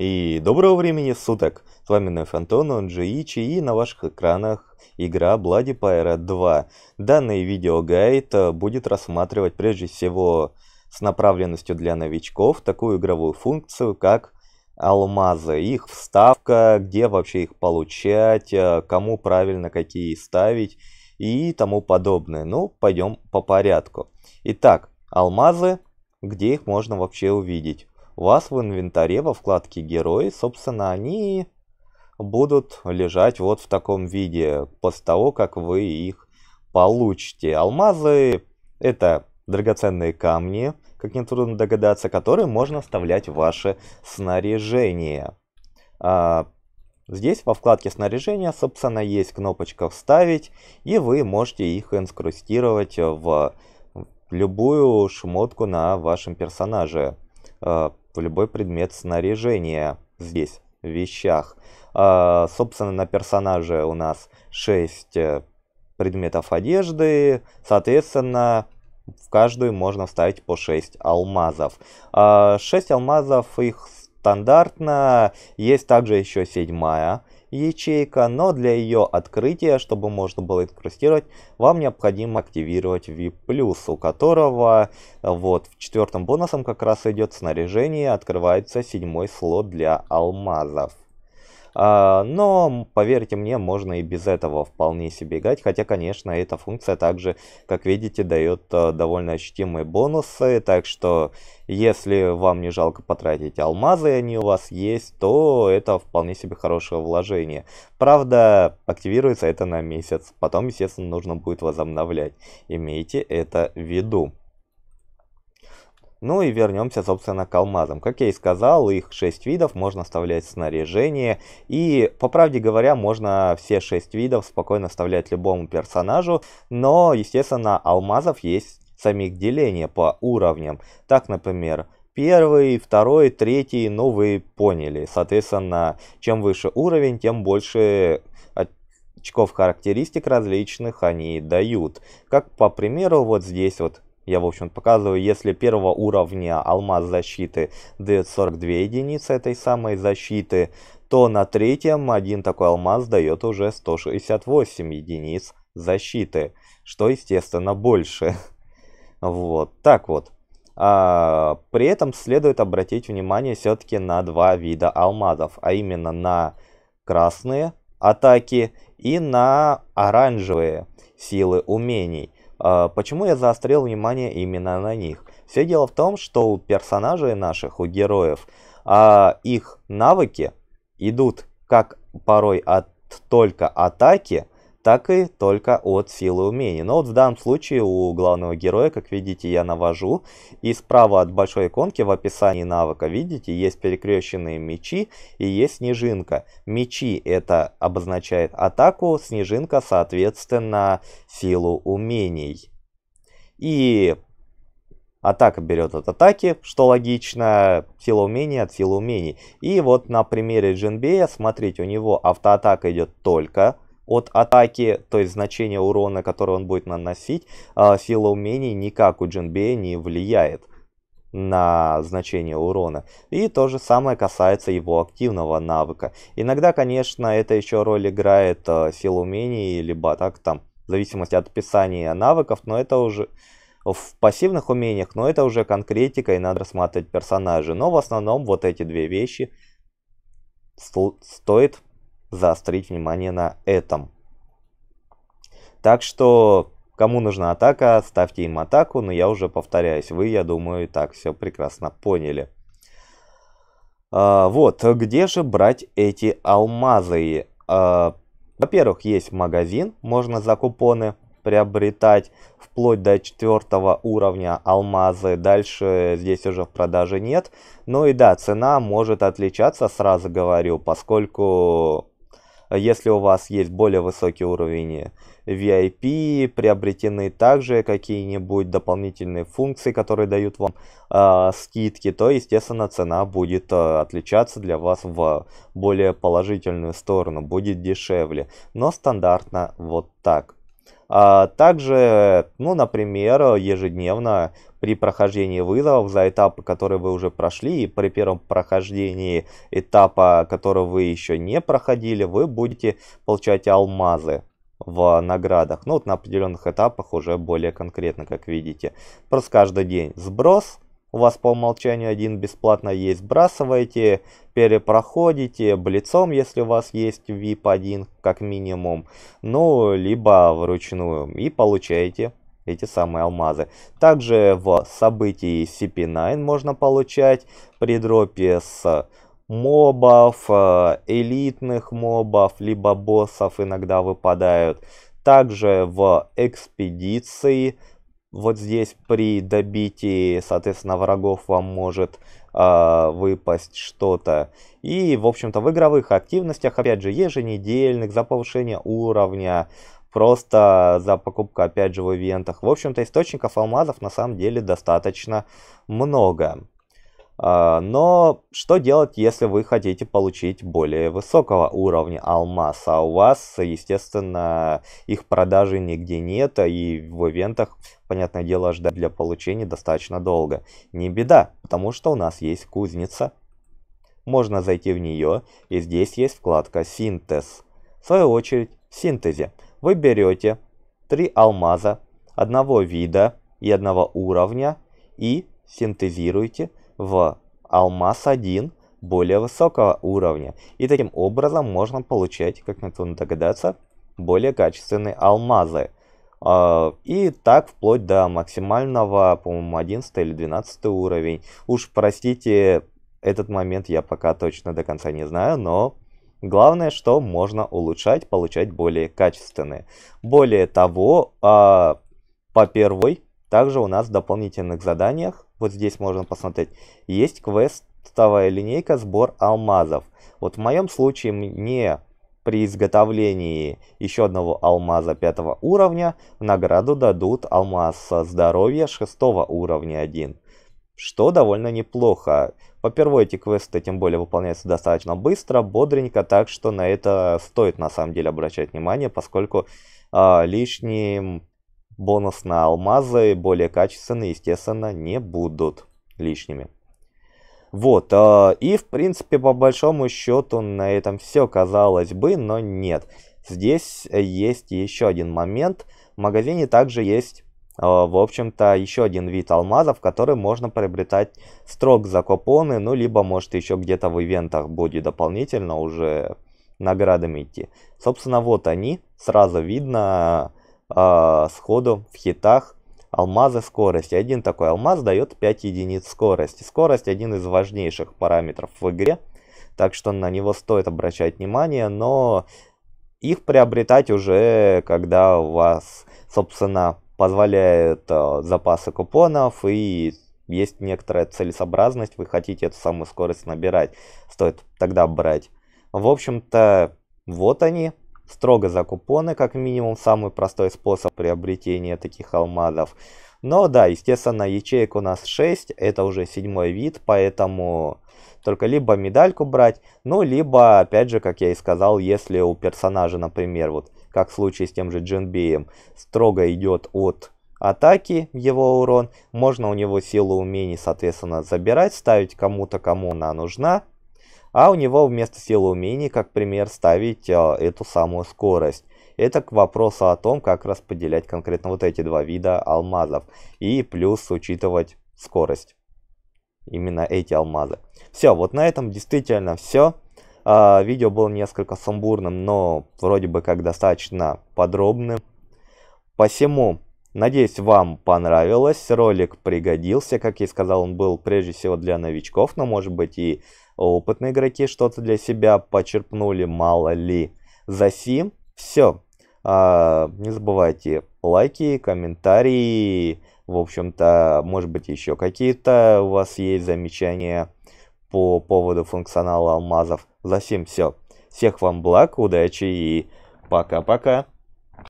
И доброго времени суток! С вами вновь Антон, он же Ичи, и на ваших экранах игра Bloody Pirate 2. Данный видеогайд э, будет рассматривать прежде всего с направленностью для новичков такую игровую функцию, как алмазы, их вставка, где вообще их получать, э, кому правильно какие ставить и тому подобное. Ну, пойдем по порядку. Итак, алмазы, где их можно вообще увидеть? у вас в инвентаре во вкладке «Герои», собственно, они будут лежать вот в таком виде после того, как вы их получите. Алмазы – это драгоценные камни, как нетрудно догадаться, которые можно вставлять в ваше снаряжение. А, здесь во вкладке снаряжения, собственно, есть кнопочка «Вставить», и вы можете их инскрустировать в любую шмотку на вашем персонаже. А, в любой предмет снаряжения здесь, в вещах. А, собственно, на персонаже у нас 6 э, предметов одежды, соответственно, в каждую можно вставить по 6 алмазов. А, 6 алмазов их стандартно, есть также еще седьмая ячейка, но для ее открытия, чтобы можно было инкрустировать, вам необходимо активировать VIP+, у которого э, вот в четвертом бонусом как раз идет снаряжение, открывается седьмой слот для алмазов. А, но, поверьте мне, можно и без этого вполне себе играть. Хотя, конечно, эта функция также, как видите, дает а, довольно ощутимые бонусы. Так что, если вам не жалко потратить алмазы, они у вас есть, то это вполне себе хорошее вложение. Правда, активируется это на месяц. Потом, естественно, нужно будет возобновлять. Имейте это в виду. Ну и вернемся, собственно, к алмазам. Как я и сказал, их 6 видов, можно вставлять в снаряжение. И, по правде говоря, можно все 6 видов спокойно вставлять любому персонажу. Но, естественно, алмазов есть самих деления по уровням. Так, например, первый, второй, третий, ну вы поняли. Соответственно, чем выше уровень, тем больше очков характеристик различных они дают. Как, по примеру, вот здесь вот я, в общем, показываю, если первого уровня алмаз защиты дает 42 единицы этой самой защиты, то на третьем один такой алмаз дает уже 168 единиц защиты, что, естественно, больше. Вот, так вот. А, при этом следует обратить внимание все-таки на два вида алмазов, а именно на красные атаки и на оранжевые силы умений. А, почему я заострил внимание именно на них? Все дело в том, что у персонажей наших, у героев, а, их навыки идут как порой от только атаки, так и только от силы умений. Но вот в данном случае у главного героя, как видите, я навожу. И справа от большой иконки в описании навыка, видите, есть перекрещенные мечи и есть снежинка. Мечи это обозначает атаку, снежинка соответственно силу умений. И атака берет от атаки, что логично, сила умений от силы умений. И вот на примере Джинбея, смотрите, у него автоатака идет только от атаки, то есть значение урона, который он будет наносить, сила а, умений никак у Джинбея не влияет на значение урона. И то же самое касается его активного навыка. Иногда, конечно, это еще роль играет э, а, сила умений, либо так там, в зависимости от описания навыков, но это уже в пассивных умениях, но это уже конкретика и надо рассматривать персонажа. Но в основном вот эти две вещи стоит заострить внимание на этом. Так что, кому нужна атака, ставьте им атаку, но я уже повторяюсь, вы, я думаю, и так все прекрасно поняли. А, вот, где же брать эти алмазы? А, Во-первых, есть магазин, можно за купоны приобретать вплоть до четвертого уровня алмазы. Дальше здесь уже в продаже нет. Ну и да, цена может отличаться, сразу говорю, поскольку а если у вас есть более высокий уровень VIP, приобретены также какие-нибудь дополнительные функции, которые дают вам э, скидки, то, естественно, цена будет э, отличаться для вас в более положительную сторону, будет дешевле. Но стандартно вот так. А также, ну, например, ежедневно при прохождении вызовов за этапы, которые вы уже прошли, и при первом прохождении этапа, который вы еще не проходили, вы будете получать алмазы в наградах. Ну вот на определенных этапах уже более конкретно, как видите. Просто каждый день сброс. У вас по умолчанию один бесплатно есть, сбрасываете, перепроходите, блицом, если у вас есть VIP 1 как минимум, ну, либо вручную, и получаете эти самые алмазы. Также в событии CP9 можно получать при дропе с мобов, э, элитных мобов, либо боссов иногда выпадают. Также в экспедиции, вот здесь при добитии, соответственно, врагов вам может э, выпасть что-то. И, в общем-то, в игровых активностях, опять же, еженедельных, за повышение уровня, просто за покупку, опять же, в ивентах. В общем-то, источников алмазов на самом деле достаточно много. А, но что делать, если вы хотите получить более высокого уровня алмаз, а у вас, естественно, их продажи нигде нет, и в ивентах, понятное дело, ждать для получения достаточно долго. Не беда, потому что у нас есть кузница, можно зайти в нее, и здесь есть вкладка «Синтез». В свою очередь, синтезе вы берете три алмаза одного вида и одного уровня и синтезируете в алмаз один более высокого уровня. И таким образом можно получать, как трудно догадаться, более качественные алмазы. А, и так вплоть до максимального, по-моему, 11 или 12 уровень. Уж простите, этот момент я пока точно до конца не знаю, но Главное, что можно улучшать, получать более качественные. Более того, а, по первой, также у нас в дополнительных заданиях, вот здесь можно посмотреть, есть квестовая линейка «Сбор алмазов». Вот в моем случае мне при изготовлении еще одного алмаза пятого уровня в награду дадут алмаз здоровья шестого уровня 1. Что довольно неплохо. Попервые эти квесты, тем более, выполняются достаточно быстро, бодренько, так что на это стоит на самом деле обращать внимание, поскольку э, а, лишний бонус на алмазы более качественные, естественно, не будут лишними. Вот, э, и в принципе, по большому счету, на этом все, казалось бы, но нет. Здесь есть еще один момент. В магазине также есть а, в общем-то, еще один вид алмазов, который можно приобретать строк за купоны, ну, либо, может, еще где-то в ивентах будет дополнительно уже наградами идти. Собственно, вот они, сразу видно э, сходу в хитах алмазы скорости. Один такой алмаз дает 5 единиц скорости. Скорость один из важнейших параметров в игре, так что на него стоит обращать внимание, но их приобретать уже, когда у вас, собственно, позволяет э, запасы купонов и есть некоторая целесообразность, вы хотите эту самую скорость набирать, стоит тогда брать. В общем-то, вот они, строго за купоны, как минимум, самый простой способ приобретения таких алмазов. Но да, естественно, ячеек у нас 6, это уже седьмой вид, поэтому только либо медальку брать, ну, либо, опять же, как я и сказал, если у персонажа, например, вот как в случае с тем же Джинбеем, строго идет от атаки его урон. Можно у него силу умений, соответственно, забирать, ставить кому-то, кому она нужна. А у него вместо силы умений, как пример, ставить э, эту самую скорость. Это к вопросу о том, как распределять конкретно вот эти два вида алмазов. И плюс учитывать скорость. Именно эти алмазы. Все, вот на этом действительно все. А, видео было несколько сумбурным, но вроде бы как достаточно подробным. Посему, надеюсь, вам понравилось. Ролик пригодился. Как я и сказал, он был прежде всего для новичков, но может быть и опытные игроки что-то для себя почерпнули, мало ли. За сим все. А, не забывайте лайки, комментарии. В общем-то, может быть, еще какие-то у вас есть замечания по поводу функционала алмазов. Затем все. Всех вам благ, удачи и пока-пока.